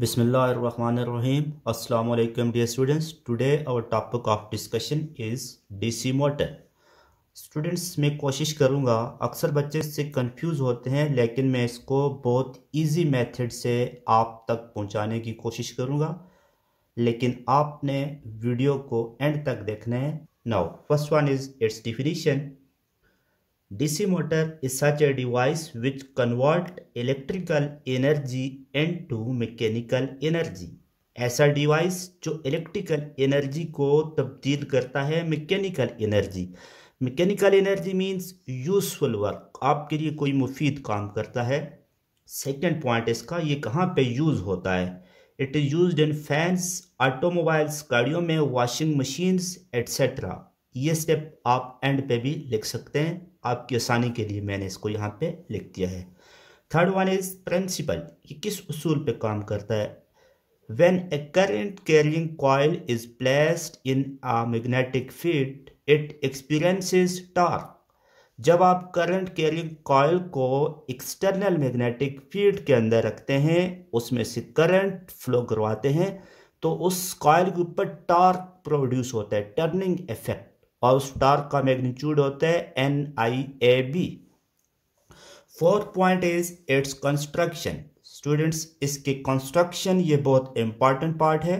बिसमीम Assalamu alaikum dear students Today our topic of discussion is DC students मैं कोशिश करूँगा अक्सर बच्चे इससे कंफ्यूज होते हैं लेकिन मैं इसको बहुत इजी मेथड से आप तक पहुँचाने की कोशिश करूँगा लेकिन आपने वीडियो को एंड तक देखना है now first one is its definition DC motor motor such a device which convert electrical energy and to mechanical energy ऐसा डिवाइस जो इलेक्ट्रिकल एनर्जी को तब्दील करता है mechanical energy mechanical energy means useful work आपके लिए कोई मुफीद काम करता है सेकेंड पॉइंट इसका ये कहाँ पर यूज़ होता है it is use in fans automobiles गाड़ियों में वॉशिंग मशीन्स एट्सेट्रा ये स्टेप आप एंड पे भी लिख सकते हैं आपकी आसानी के लिए मैंने इसको यहाँ पे लिख दिया है थर्ड वन इज प्रिंसिपल ये किस उसूल पे काम करता है when a current carrying coil is placed in a magnetic field it experiences torque जब आप करंट कैरियंग कॉयल को एक्सटर्नल मैग्नेटिक फील्ड के अंदर रखते हैं उसमें से करंट फ्लो करवाते हैं तो उस कॉयल के ऊपर टॉर्क प्रोड्यूस होता है टर्निंग इफेक्ट और उस टॉर्क का मैग्नीट्यूड होता है N I A B fourth point is its construction students इसके कंस्ट्रक्शन ये बहुत इंपॉर्टेंट पार्ट है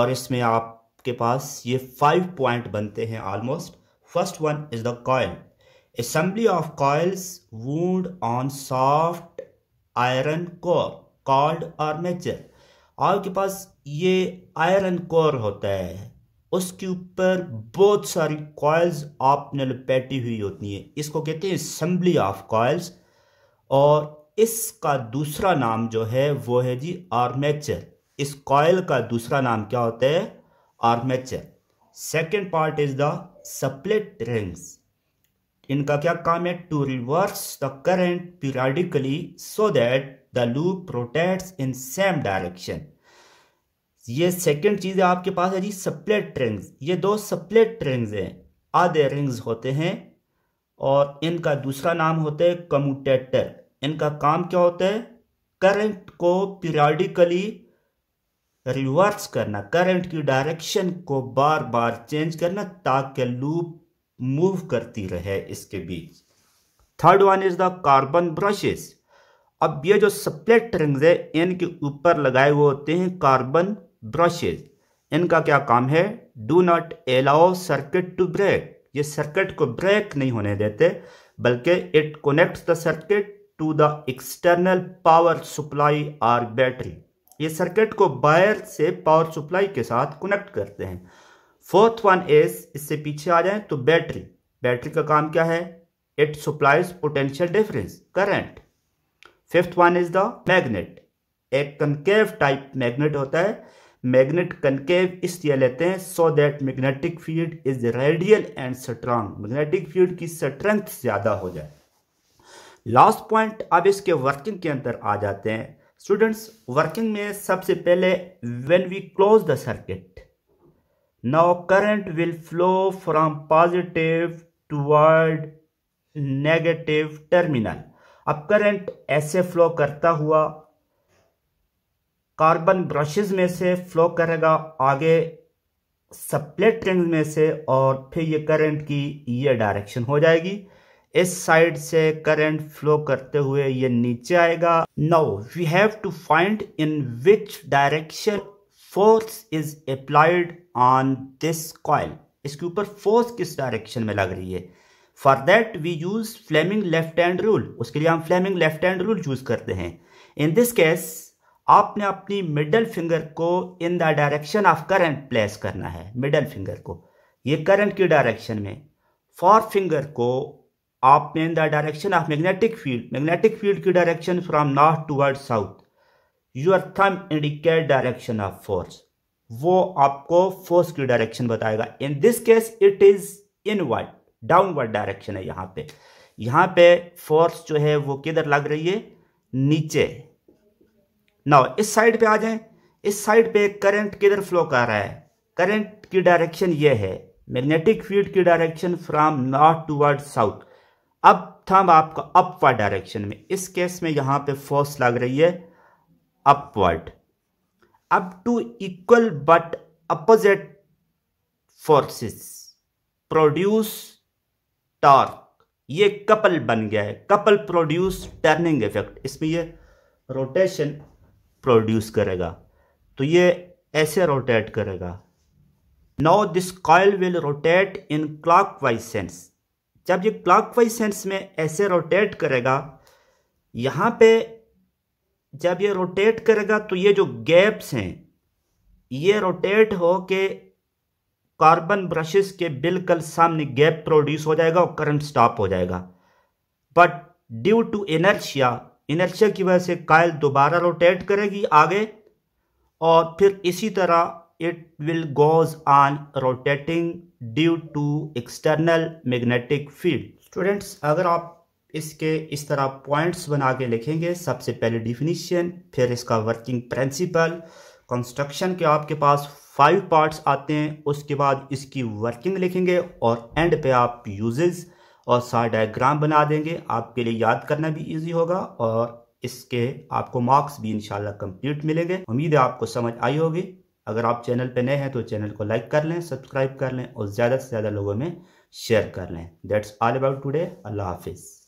और इसमें आपके पास ये फाइव पॉइंट बनते हैं almost first one is the coil of of wound on soft iron core called called armature आपके पास ये आयरन कोर होता है उसके ऊपर बहुत सारी कॉयल्स आपने लपेटी हुई होती हैं इसको कहते हैं असम्बली ऑफ कॉयल्स और इसका दूसरा नाम जो है वो है जी आर्मेचर इस कॉयल का दूसरा नाम क्या होता है armature second part is the split rings इनका क्या काम है to reverse the current periodically so that the loop rotates in same direction ये सेकंड चीज़ आपके पास है जी सप्लेट रिंग्स ये दो सप्लेट रिंग्स हैं आधे रिंग्स होते हैं और इनका दूसरा नाम होता है कम्यूटेटर इनका काम क्या होता है करंट को पीरियडिकली रिवर्स करना करंट की डायरेक्शन को बार बार चेंज करना ताकि लूप मूव करती रहे इसके बीच third one is the carbon brushes अब ये जो सप्लेट रिंग्स है इनके ऊपर लगाए हुए होते हैं कार्बन ब्रशेज इनका क्या काम है do not allow circuit to break ये सर्किट को ब्रेक नहीं होने देते बल्कि it connect the circuit to the external power supply और बैटरी ये सर्किट को बायर से पावर सप्लाई के साथ कनेक्ट करते हैं फोर्थ वन एज इससे पीछे आ जाए तो बैटरी बैटरी का काम क्या है it supplies potential difference current fifth one is the magnet एक कंकेव टाइप मैग्नेट होता है मैग्नेट कनकेव इसलिए लेते हैं so that magnetic field is radial and strong magnetic field की स्ट्रेंथ ज़्यादा हो जाए लास्ट पॉइंट अब इसके वर्किंग के अंदर आ जाते हैं स्टूडेंट्स वर्किंग में सबसे पहले when we close the circuit now current will flow from positive toward negative terminal अब करंट ऐसे फ्लो करता हुआ कार्बन ब्रशेज में से फ्लो करेगा आगे सप्लेट रिंग में से और फिर ये करंट की ये डायरेक्शन हो जाएगी इस साइड से करंट फ्लो करते हुए ये नीचे आएगा now we have to find in which direction force is applied on this coil इसके ऊपर फोर्स किस डायरेक्शन में लग रही है for that we use Fleming left hand rule उसके लिए हम Fleming left hand rule use करते हैं इन दिस केस आपने अपनी मिडल फिंगर को in the direction of current place करना है मिडल फिंगर को ये करंट की डायरेक्शन में फॉर फिंगर को आपने in the direction of magnetic field magnetic field की direction from north toward south your thumb indicate direction of force वो आपको फोर्स की डायरेक्शन बताएगा in this case it is inward downward direction है यहाँ पे यहाँ पे फोर्स जो है वो किधर लग रही है नीचे नाउ इस साइड पे आ जाएं इस साइड पे करंट किधर फ्लो कर रहा है करंट की डायरेक्शन ये है मैग्नेटिक फील्ड की direction from north toward south अब थम आपका अपवर्ड डायरेक्शन में इस केस में यहां पे फोर्स लग रही है upward up to equal but opposite forces produce torque ये कपल बन गया है कपल प्रोड्यूस टर्निंग इफेक्ट इसमें ये रोटेशन प्रोड्यूस करेगा तो ये ऐसे रोटेट करेगा now this coil will rotate in clockwise sense जब ये क्लाक वाइज सेंस में ऐसे रोटेट करेगा यहाँ पे जब ये रोटेट करेगा तो ये जो गैप्स हैं ये रोटेट हो के कार्बन ब्रशेस के बिल्कुल सामने गैप प्रोड्यूस हो जाएगा और करंट स्टॉप हो जाएगा but due to inertia inertia की वजह से कायल दोबारा रोटेट करेगी आगे और फिर इसी तरह it will goes on rotating due to external magnetic field students अगर आप इसके इस तरह पॉइंट्स बना के लिखेंगे सबसे पहले डिफिनीशियन फिर इसका वर्किंग प्रिंसिपल कंस्ट्रक्शन के आपके पास फाइव पार्ट्स आते हैं उसके बाद इसकी वर्किंग लिखेंगे और एंड पे आप यूजेज़ और सारा डायग्राम बना देंगे आपके लिए याद करना भी ईजी होगा और इसके आपको मार्क्स भी इंशाल्लाह कंप्लीट मिलेंगे उम्मीद है आपको समझ आई होगी अगर आप चैनल पर नए हैं तो चैनल को लाइक कर लें सब्सक्राइब कर लें और ज़्यादा से ज़्यादा लोगों में शेयर कर लें दैट्स ऑल अबाउट टूडे अल्लाह हाफिज़